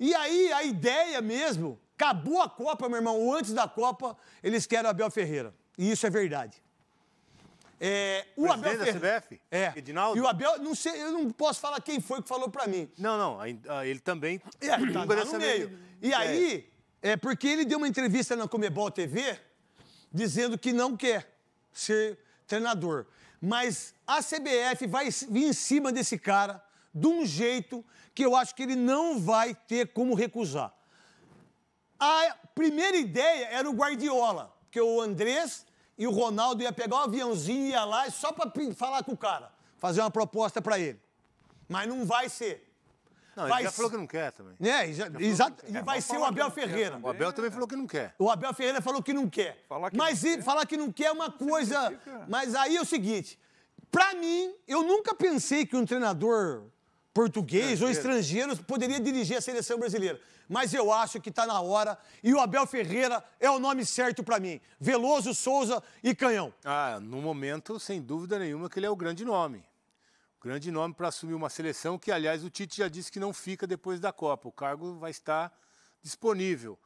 E aí a ideia mesmo, acabou a Copa, meu irmão, ou antes da Copa, eles querem o Abel Ferreira. E isso é verdade. É, o Abel Ferreira, da CBF? É. Edinaldo? E o Abel, não sei, eu não posso falar quem foi que falou para mim. Não, não, ah, ele também. É, tá, tá no meio. E é. aí, é porque ele deu uma entrevista na Comebol TV dizendo que não quer ser treinador. Mas a CBF vai vir em cima desse cara de um jeito que eu acho que ele não vai ter como recusar. A primeira ideia era o Guardiola, que o Andrés e o Ronaldo ia pegar o um aviãozinho e ia lá só para falar com o cara, fazer uma proposta para ele. Mas não vai ser. Não, vai ele já falou que não quer também. É, já, já exato. E vai ser o Abel Ferreira. O Abel também falou que não quer. O Abel Ferreira falou que não quer. Falar que mas não quer. falar que não quer é uma coisa. Mas aí é o seguinte: para mim, eu nunca pensei que um treinador português ou estrangeiros poderia dirigir a seleção brasileira. Mas eu acho que está na hora e o Abel Ferreira é o nome certo para mim. Veloso, Souza e Canhão. Ah, no momento, sem dúvida nenhuma, que ele é o grande nome. O grande nome para assumir uma seleção que, aliás, o Tite já disse que não fica depois da Copa. O cargo vai estar disponível.